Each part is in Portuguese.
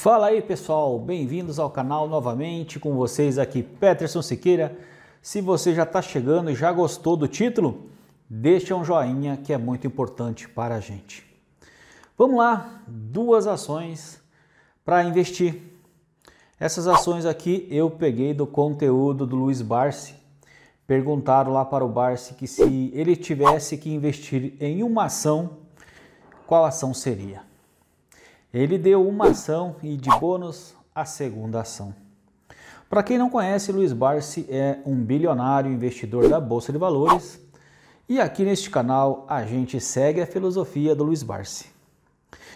Fala aí pessoal, bem-vindos ao canal novamente com vocês aqui, Peterson Siqueira. Se você já está chegando e já gostou do título, deixa um joinha que é muito importante para a gente. Vamos lá, duas ações para investir. Essas ações aqui eu peguei do conteúdo do Luiz Barsi. Perguntaram lá para o Barsi que se ele tivesse que investir em uma ação, qual ação seria? Ele deu uma ação e, de bônus, a segunda ação. Para quem não conhece, Luiz Barsi é um bilionário investidor da Bolsa de Valores e aqui neste canal a gente segue a filosofia do Luiz Barsi.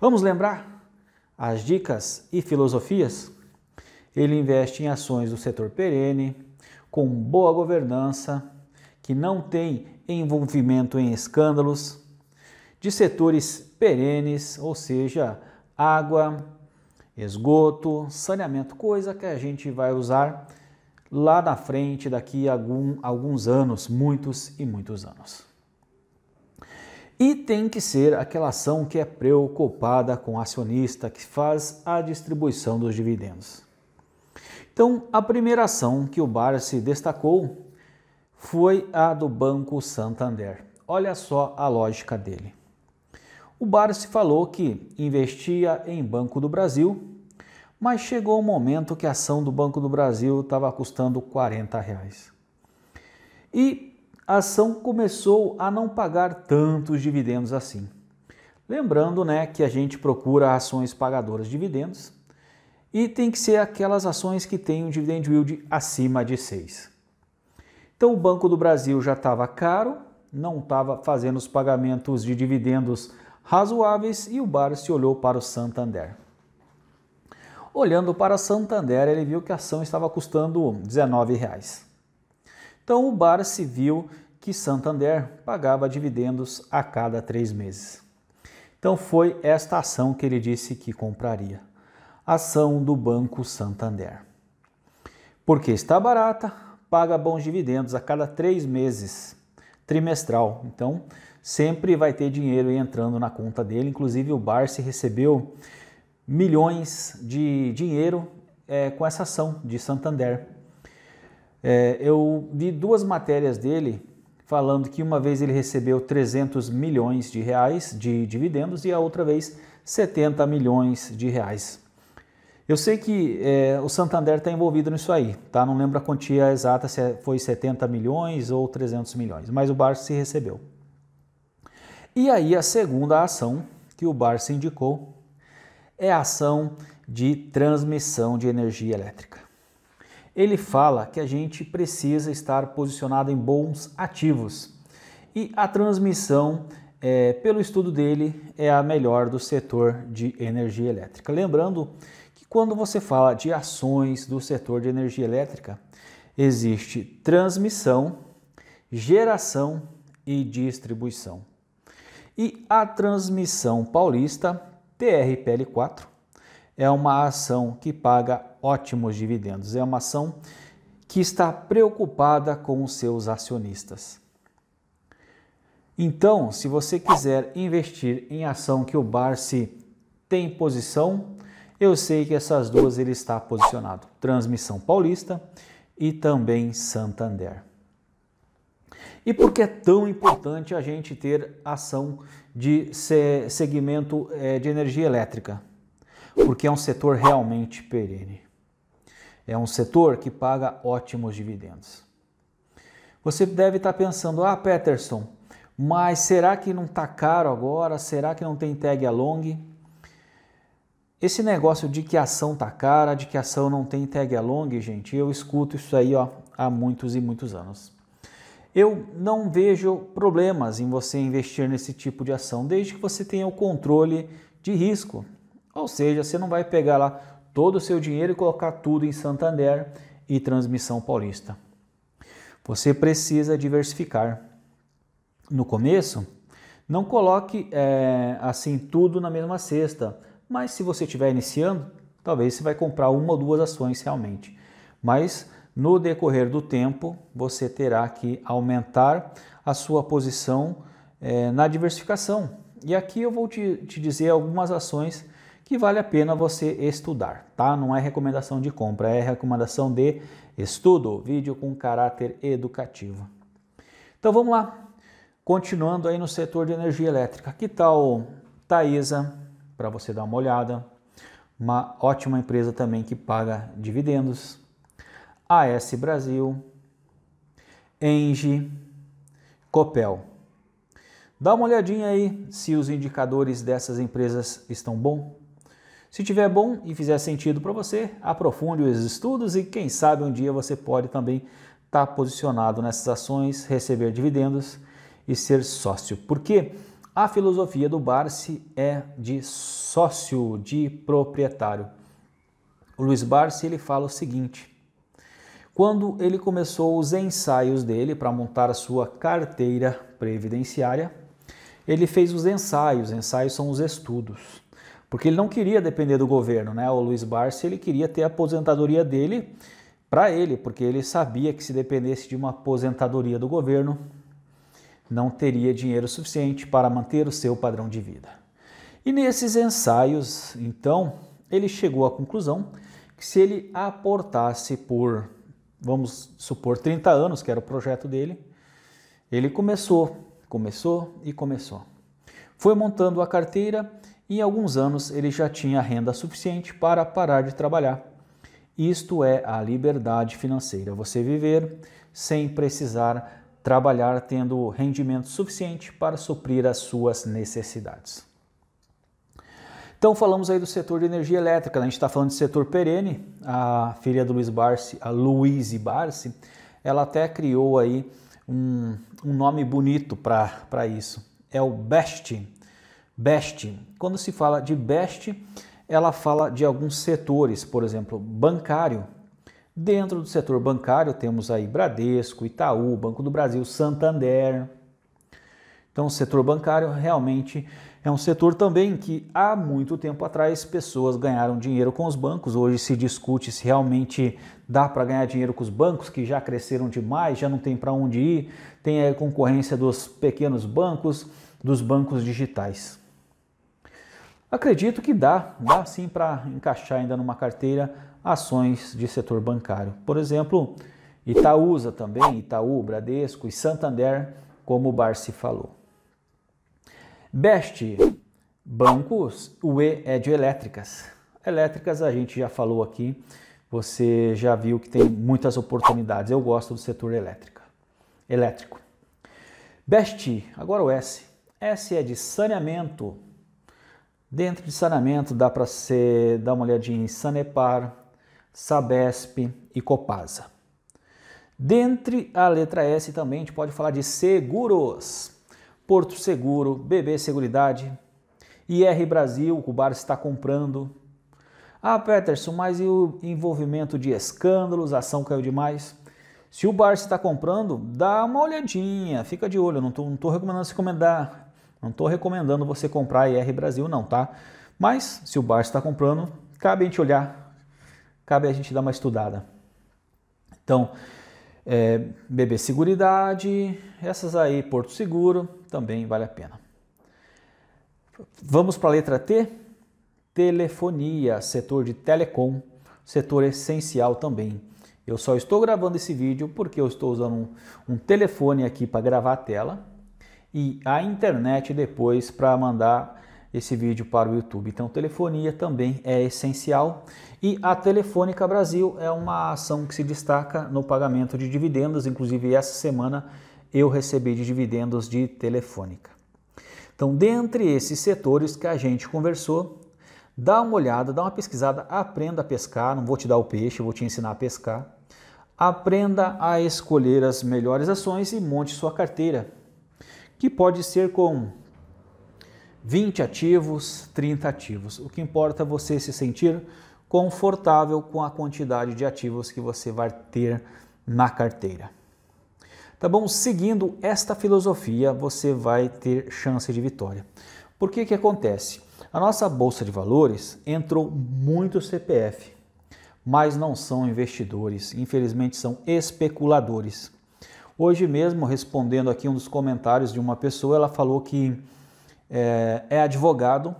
Vamos lembrar as dicas e filosofias? Ele investe em ações do setor perene, com boa governança, que não tem envolvimento em escândalos, de setores perenes, ou seja, água, esgoto, saneamento, coisa que a gente vai usar lá na frente, daqui a algum, alguns anos, muitos e muitos anos. E tem que ser aquela ação que é preocupada com o acionista que faz a distribuição dos dividendos. Então, a primeira ação que o Bar se destacou foi a do Banco Santander. Olha só a lógica dele. O Barsi falou que investia em Banco do Brasil, mas chegou o um momento que a ação do Banco do Brasil estava custando 40 reais. E a ação começou a não pagar tantos dividendos assim. Lembrando né, que a gente procura ações pagadoras de dividendos e tem que ser aquelas ações que têm um dividend yield acima de 6. Então o Banco do Brasil já estava caro, não estava fazendo os pagamentos de dividendos razoáveis e o Barsi olhou para o Santander. Olhando para Santander, ele viu que a ação estava custando R$19. Então o Barsi viu que Santander pagava dividendos a cada três meses. Então foi esta ação que ele disse que compraria, ação do Banco Santander. Porque está barata, paga bons dividendos a cada três meses, trimestral. Então sempre vai ter dinheiro entrando na conta dele. Inclusive, o Barsi recebeu milhões de dinheiro é, com essa ação de Santander. É, eu vi duas matérias dele falando que uma vez ele recebeu 300 milhões de reais de dividendos e a outra vez 70 milhões de reais. Eu sei que é, o Santander está envolvido nisso aí, tá? Não lembro a quantia exata se é, foi 70 milhões ou 300 milhões, mas o Barça se recebeu. E aí a segunda ação que o Barça indicou é a ação de transmissão de energia elétrica. Ele fala que a gente precisa estar posicionado em bons ativos e a transmissão, é, pelo estudo dele, é a melhor do setor de energia elétrica. Lembrando que quando você fala de ações do setor de energia elétrica, existe transmissão, geração e distribuição. E a transmissão paulista, TRPL4, é uma ação que paga ótimos dividendos. É uma ação que está preocupada com os seus acionistas. Então, se você quiser investir em ação que o Barsi tem posição, eu sei que essas duas ele está posicionado: Transmissão Paulista e também Santander. E por que é tão importante a gente ter ação de segmento eh, de energia elétrica? Porque é um setor realmente perene. É um setor que paga ótimos dividendos. Você deve estar pensando, ah, Peterson, mas será que não está caro agora? Será que não tem tag along? Esse negócio de que a ação está cara, de que a ação não tem tag along, gente, eu escuto isso aí ó, há muitos e muitos anos. Eu não vejo problemas em você investir nesse tipo de ação, desde que você tenha o controle de risco. Ou seja, você não vai pegar lá todo o seu dinheiro e colocar tudo em Santander e Transmissão Paulista. Você precisa diversificar. No começo, não coloque é, assim tudo na mesma cesta, mas se você estiver iniciando, talvez você vai comprar uma ou duas ações realmente. Mas no decorrer do tempo, você terá que aumentar a sua posição é, na diversificação. E aqui eu vou te, te dizer algumas ações que vale a pena você estudar, tá? Não é recomendação de compra, é recomendação de estudo, vídeo com caráter educativo. Então vamos lá. Continuando aí no setor de energia elétrica. Que tal Taesa, para você dar uma olhada? Uma ótima empresa também que paga dividendos. AS Brasil, Engie, Copel. Dá uma olhadinha aí se os indicadores dessas empresas estão bom. Se tiver bom e fizer sentido para você, aprofunde os estudos e quem sabe um dia você pode também estar tá posicionado nessas ações, receber dividendos e ser sócio. Porque a filosofia do Barsi é de sócio, de proprietário. O Luiz Barsi ele fala o seguinte: quando ele começou os ensaios dele para montar a sua carteira previdenciária. Ele fez os ensaios, ensaios são os estudos, porque ele não queria depender do governo, né? O Luiz Barsi, ele queria ter a aposentadoria dele para ele, porque ele sabia que se dependesse de uma aposentadoria do governo, não teria dinheiro suficiente para manter o seu padrão de vida. E nesses ensaios, então, ele chegou à conclusão que se ele aportasse por vamos supor, 30 anos, que era o projeto dele, ele começou, começou e começou. Foi montando a carteira e em alguns anos ele já tinha renda suficiente para parar de trabalhar. Isto é a liberdade financeira, você viver sem precisar trabalhar tendo rendimento suficiente para suprir as suas necessidades. Então falamos aí do setor de energia elétrica, né? a gente está falando de setor perene, a filha do Luiz Barsi, a Luiz Barsi, ela até criou aí um, um nome bonito para isso, é o BEST. BEST, quando se fala de BEST, ela fala de alguns setores, por exemplo, bancário. Dentro do setor bancário temos aí Bradesco, Itaú, Banco do Brasil, Santander, então, o setor bancário realmente é um setor também que há muito tempo atrás pessoas ganharam dinheiro com os bancos. Hoje se discute se realmente dá para ganhar dinheiro com os bancos que já cresceram demais, já não tem para onde ir. Tem a concorrência dos pequenos bancos, dos bancos digitais. Acredito que dá, dá sim para encaixar ainda numa carteira ações de setor bancário. Por exemplo, Itaúsa também, Itaú, Bradesco e Santander, como o Barci falou. BEST, bancos, o E é de elétricas. Elétricas a gente já falou aqui, você já viu que tem muitas oportunidades. Eu gosto do setor elétrica, elétrico. BEST, agora o S. S é de saneamento. Dentro de saneamento dá para ser, dar uma olhadinha em Sanepar, Sabesp e Copasa. Dentre a letra S também a gente pode falar de seguros. Porto Seguro, BB Seguridade, IR Brasil, o bar está comprando. Ah, Peterson, mas e o envolvimento de escândalos? A ação caiu demais. Se o bar está comprando, dá uma olhadinha, fica de olho. Eu não estou recomendando se recomendar, não estou recomendando você comprar IR Brasil, não, tá? Mas se o bar está comprando, cabe a gente olhar, cabe a gente dar uma estudada. Então, é, BB Seguridade, essas aí, Porto Seguro, também vale a pena. Vamos para a letra T? Telefonia, setor de telecom, setor essencial também. Eu só estou gravando esse vídeo porque eu estou usando um, um telefone aqui para gravar a tela e a internet depois para mandar esse vídeo para o YouTube. Então, telefonia também é essencial e a Telefônica Brasil é uma ação que se destaca no pagamento de dividendos, inclusive essa semana eu recebi de dividendos de Telefônica. Então, dentre esses setores que a gente conversou, dá uma olhada, dá uma pesquisada, aprenda a pescar, não vou te dar o peixe, vou te ensinar a pescar. Aprenda a escolher as melhores ações e monte sua carteira, que pode ser com 20 ativos, 30 ativos. O que importa é você se sentir confortável com a quantidade de ativos que você vai ter na carteira. Tá bom? Seguindo esta filosofia, você vai ter chance de vitória. Por que que acontece? A nossa bolsa de valores entrou muito CPF, mas não são investidores, infelizmente são especuladores. Hoje mesmo, respondendo aqui um dos comentários de uma pessoa, ela falou que é, é advogado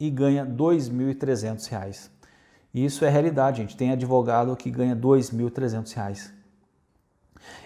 e ganha R$ 2.300. Isso é realidade, gente. Tem advogado que ganha R$ 2.300.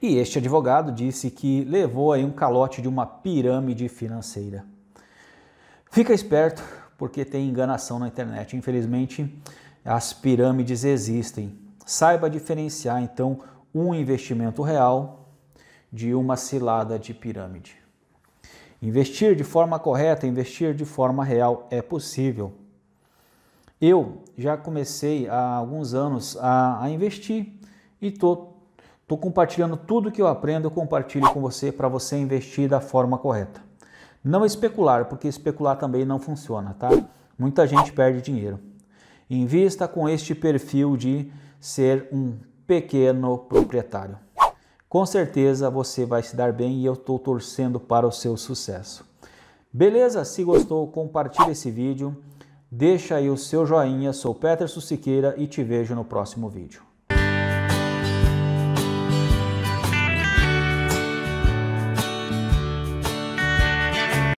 E este advogado disse que levou aí um calote de uma pirâmide financeira. Fica esperto, porque tem enganação na internet. Infelizmente, as pirâmides existem. Saiba diferenciar então um investimento real de uma cilada de pirâmide. Investir de forma correta, investir de forma real é possível. Eu já comecei há alguns anos a, a investir e estou Estou compartilhando tudo que eu aprendo, eu compartilho com você para você investir da forma correta. Não especular, porque especular também não funciona, tá? Muita gente perde dinheiro. Invista com este perfil de ser um pequeno proprietário. Com certeza você vai se dar bem e eu estou torcendo para o seu sucesso. Beleza? Se gostou, compartilhe esse vídeo, deixa aí o seu joinha. Sou Peterson Siqueira e te vejo no próximo vídeo.